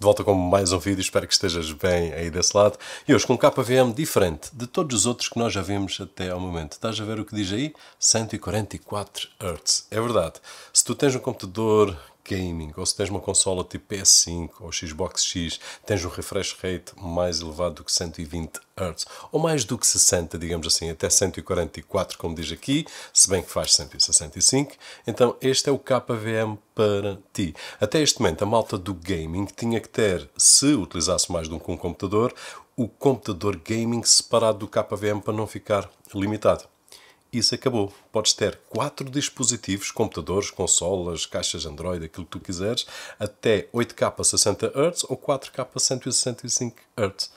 de volta com mais um vídeo, espero que estejas bem aí desse lado. E hoje com um KVM diferente de todos os outros que nós já vimos até ao momento. Estás a ver o que diz aí? 144 Hz. É verdade. Se tu tens um computador gaming, ou se tens uma consola tipo PS5 ou Xbox X, tens um refresh rate mais elevado do que 120 Hz, ou mais do que 60, digamos assim, até 144, como diz aqui, se bem que faz 165. Então, este é o KVM para ti. Até este momento, a malta do gaming tinha que ter, se utilizasse mais de um, um computador, o computador gaming separado do KVM para não ficar limitado isso acabou. Podes ter quatro dispositivos, computadores, consolas, caixas Android, aquilo que tu quiseres, até 8K a 60 Hz ou 4K a 165 Hz.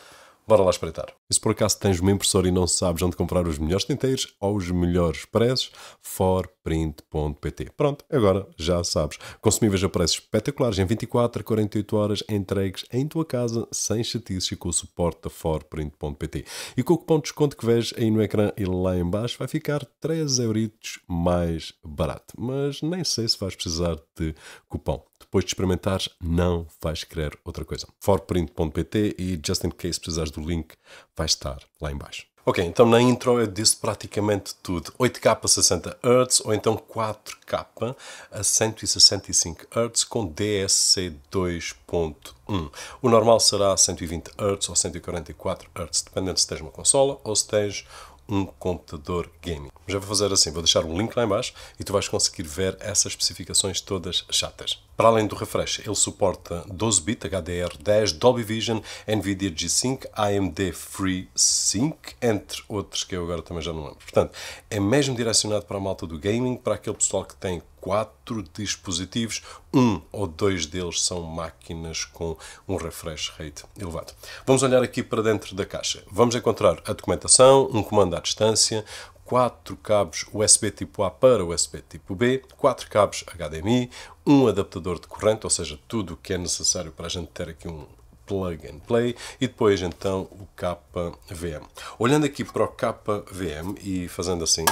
Bora lá espreitar. E se por acaso tens uma impressora e não sabes onde comprar os melhores tinteiros ou os melhores preços, forprint.pt. Pronto, agora já sabes. Consumíveis a preços espetaculares em 24 a 48 horas entregues em tua casa sem chatices e com o suporte da forprint.pt. E com o cupom de desconto que vês aí no ecrã e lá em baixo vai ficar 3 euritos mais barato. Mas nem sei se vais precisar de cupom. Depois de experimentares, não vais querer outra coisa. forprint.pt e just in case precisares do link, vai estar lá embaixo. Ok, então na intro eu disse praticamente tudo. 8K a 60 Hz ou então 4K a 165 Hz com DSC 2.1. O normal será 120 Hz ou 144 Hz, dependendo se tens uma consola ou se tens um computador gaming. Já vou fazer assim, vou deixar um link lá embaixo e tu vais conseguir ver essas especificações todas chatas. Para além do refresh, ele suporta 12-bit HDR10, Dolby Vision, NVIDIA G-Sync, AMD FreeSync, entre outros que eu agora também já não lembro. Portanto, é mesmo direcionado para a malta do gaming, para aquele pessoal que tem quatro dispositivos, um ou dois deles são máquinas com um refresh rate elevado. Vamos olhar aqui para dentro da caixa. Vamos encontrar a documentação, um comando à distância, 4 cabos USB tipo A para USB tipo B, 4 cabos HDMI, um adaptador de corrente, ou seja, tudo o que é necessário para a gente ter aqui um plug and play e depois então o KVM. Olhando aqui para o KVM e fazendo assim,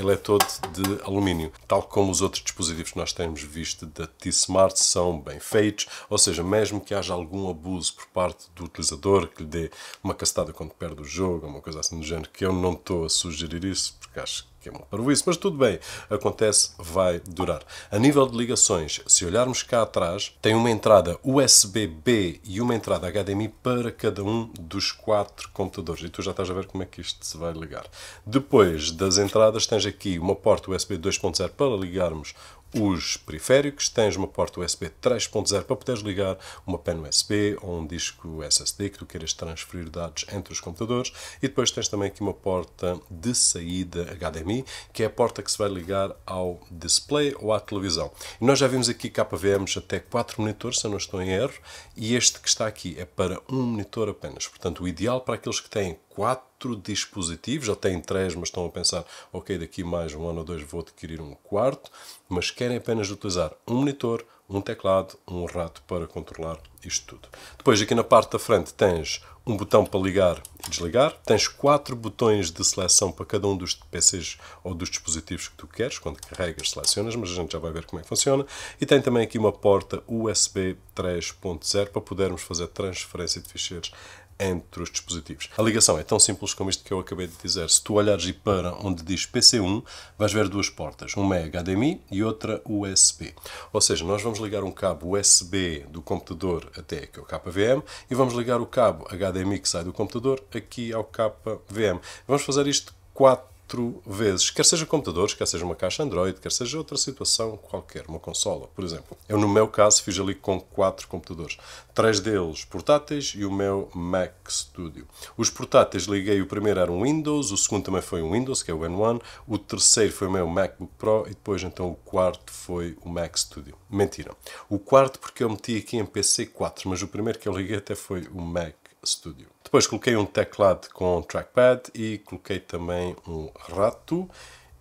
ele é todo de alumínio. Tal como os outros dispositivos que nós temos visto da T-Smart são bem feitos, ou seja, mesmo que haja algum abuso por parte do utilizador que lhe dê uma castada quando perde o jogo, uma coisa assim do género, que eu não estou a sugerir isso, porque acho que que é uma parvoíce, mas tudo bem, acontece, vai durar. A nível de ligações, se olharmos cá atrás, tem uma entrada USB-B e uma entrada HDMI para cada um dos quatro computadores. E tu já estás a ver como é que isto se vai ligar. Depois das entradas, tens aqui uma porta USB 2.0 para ligarmos os periféricos, tens uma porta USB 3.0 para poderes ligar uma pen USB ou um disco SSD que tu queiras transferir dados entre os computadores e depois tens também aqui uma porta de saída HDMI, que é a porta que se vai ligar ao display ou à televisão. E nós já vimos aqui KVMs até 4 monitores, se eu não estou em erro, e este que está aqui é para um monitor apenas. Portanto, o ideal para aqueles que têm quatro dispositivos, já têm três, mas estão a pensar, ok, daqui mais um ano ou dois vou adquirir um quarto, mas querem apenas utilizar um monitor, um teclado, um rato para controlar isto tudo. Depois, aqui na parte da frente, tens um botão para ligar e desligar, tens quatro botões de seleção para cada um dos PCs ou dos dispositivos que tu queres, quando carregas, selecionas, mas a gente já vai ver como é que funciona, e tem também aqui uma porta USB 3.0 para podermos fazer transferência de ficheiros entre os dispositivos. A ligação é tão simples como isto que eu acabei de dizer. Se tu olhares e para onde diz PC1, vais ver duas portas, uma é HDMI e outra USB. Ou seja, nós vamos ligar um cabo USB do computador até aqui ao KVM e vamos ligar o cabo HDMI que sai do computador aqui ao KVM. Vamos fazer isto quatro quatro vezes, quer seja computadores, quer seja uma caixa Android, quer seja outra situação qualquer, uma consola, por exemplo. Eu, no meu caso, fiz ali com quatro computadores, três deles portáteis e o meu Mac Studio. Os portáteis liguei, o primeiro era um Windows, o segundo também foi um Windows, que é o N1, o terceiro foi o meu MacBook Pro e depois então o quarto foi o Mac Studio. Mentira. O quarto porque eu meti aqui em PC 4, mas o primeiro que eu liguei até foi o Mac Studio. Depois coloquei um teclado com trackpad e coloquei também um rato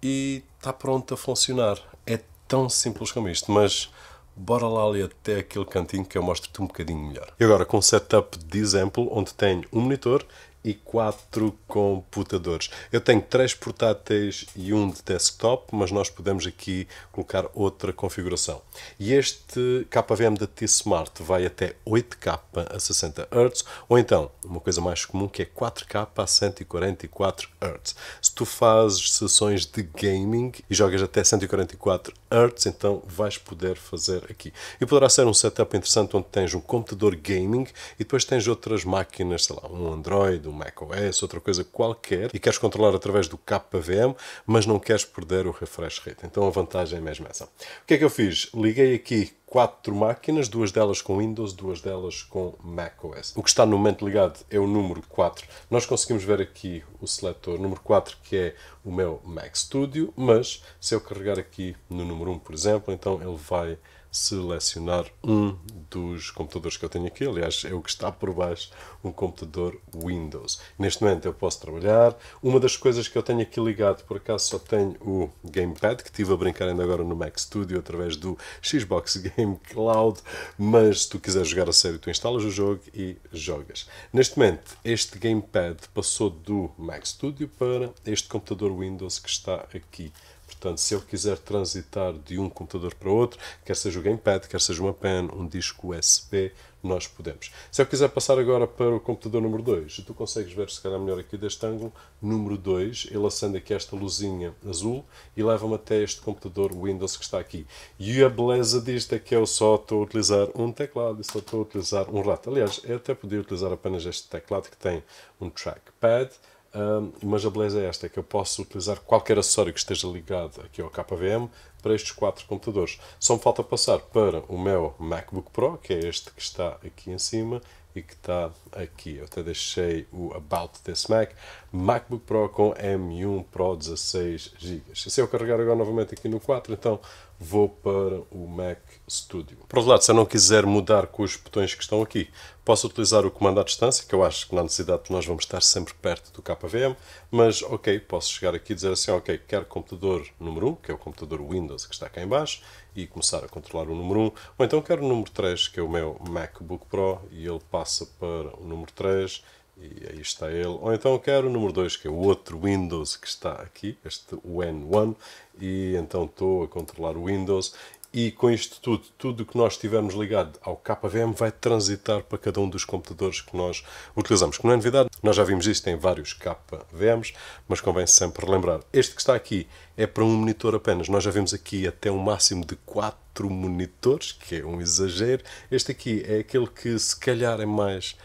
e está pronto a funcionar. É tão simples como isto, mas bora lá ali até aquele cantinho que eu mostro-te um bocadinho melhor. E agora com um setup de exemplo, onde tenho um monitor e quatro computadores. Eu tenho três portáteis e um de desktop, mas nós podemos aqui colocar outra configuração. E este KVM da T-Smart vai até 8K a 60 Hz, ou então, uma coisa mais comum que é 4K a 144 Hz. Se tu fazes sessões de gaming e jogas até 144 Hz, então vais poder fazer aqui. E poderá ser um setup interessante onde tens um computador gaming e depois tens outras máquinas, sei lá, um Android, do macOS, outra coisa qualquer, e queres controlar através do KVM, mas não queres perder o refresh rate. Então a vantagem é mesmo essa. O que é que eu fiz? Liguei aqui quatro máquinas, duas delas com Windows, duas delas com macOS. O que está no momento ligado é o número 4. Nós conseguimos ver aqui o seletor número 4, que é o meu Mac Studio, mas se eu carregar aqui no número 1, por exemplo, então ele vai selecionar um dos computadores que eu tenho aqui. Aliás, é o que está por baixo, um computador Windows. Neste momento eu posso trabalhar. Uma das coisas que eu tenho aqui ligado, por acaso só tenho o Gamepad, que estive a brincar ainda agora no Mac Studio através do Xbox Game Cloud, mas se tu quiseres jogar a sério, tu instalas o jogo e jogas. Neste momento, este Gamepad passou do Mac Studio para este computador Windows que está aqui Portanto, se eu quiser transitar de um computador para outro, quer seja o gamepad, quer seja uma pen, um disco USB, nós podemos. Se eu quiser passar agora para o computador número 2, tu consegues ver se calhar melhor aqui deste ângulo, número 2, ele acende aqui esta luzinha azul e leva-me até este computador Windows que está aqui. E a beleza disto é que eu só estou a utilizar um teclado e só estou a utilizar um rato. Aliás, eu até podia utilizar apenas este teclado que tem um trackpad, mas a beleza é esta, é que eu posso utilizar qualquer acessório que esteja ligado aqui ao KVM para estes quatro computadores. Só me falta passar para o meu MacBook Pro, que é este que está aqui em cima e que está aqui. Eu até deixei o About This Mac, MacBook Pro com M1 Pro 16 GB. Se eu carregar agora novamente aqui no 4, então vou para o Mac Studio. Por outro lado, se eu não quiser mudar com os botões que estão aqui, posso utilizar o comando à distância, que eu acho que na necessidade nós vamos estar sempre perto do KVM, mas ok, posso chegar aqui e dizer assim, ok, quero computador número 1, que é o computador Windows que está cá em baixo, e começar a controlar o número 1, ou então quero o número 3, que é o meu MacBook Pro, e ele passa para o número 3, e aí está ele. Ou então quero o número 2, que é o outro Windows que está aqui, este Win1. E então estou a controlar o Windows. E com isto tudo, tudo que nós tivermos ligado ao KVM vai transitar para cada um dos computadores que nós utilizamos. Que não é novidade, nós já vimos isto em vários KVMs, mas convém sempre lembrar. Este que está aqui é para um monitor apenas. Nós já vimos aqui até um máximo de 4 monitores, que é um exagero. Este aqui é aquele que se calhar é mais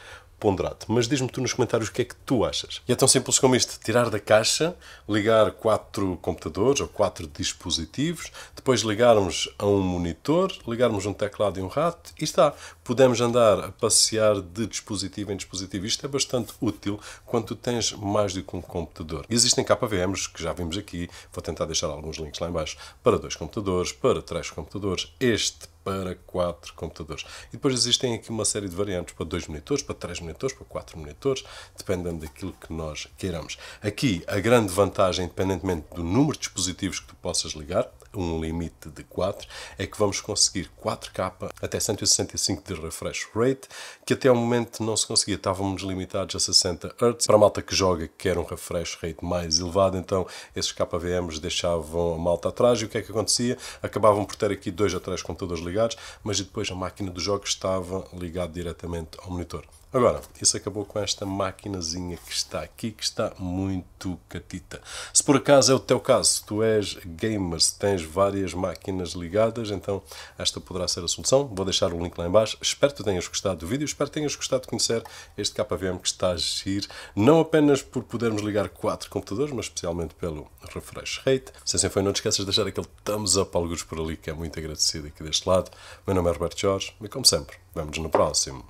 ponderado. Mas diz-me tu nos comentários o que é que tu achas. E é tão simples como isto: tirar da caixa, ligar quatro computadores ou quatro dispositivos, depois ligarmos a um monitor, ligarmos um teclado e um rato e está. Podemos andar a passear de dispositivo em dispositivo. Isto é bastante útil quando tens mais do que um computador. Existem KVMs, que já vimos aqui, vou tentar deixar alguns links lá embaixo, para dois computadores, para três computadores, este para quatro computadores. E depois existem aqui uma série de variantes para dois monitores, para três monitores, para quatro monitores, dependendo daquilo que nós queiramos. Aqui a grande vantagem, independentemente do número de dispositivos que tu possas ligar, um limite de 4, é que vamos conseguir 4K até 165 de refresh rate, que até ao momento não se conseguia, estávamos limitados a 60 Hz. Para a malta que joga, que quer um refresh rate mais elevado, então esses KVMs deixavam a malta atrás e o que é que acontecia? Acabavam por ter aqui dois atrás três computadores ligados, mas depois a máquina do jogo estava ligada diretamente ao monitor. Agora, isso acabou com esta maquinazinha que está aqui, que está muito catita. Se por acaso é o teu caso, tu és gamer, se tens várias máquinas ligadas, então esta poderá ser a solução. Vou deixar o link lá em baixo, Espero que tenhas gostado do vídeo, espero que tenhas gostado de conhecer este KVM que está a agir, não apenas por podermos ligar quatro computadores, mas especialmente pelo refresh rate. Se assim foi, não te esqueças de deixar aquele thumbs up alguns por ali, que é muito agradecido aqui deste lado. Meu nome é Roberto Jorge e, como sempre, vemos no próximo.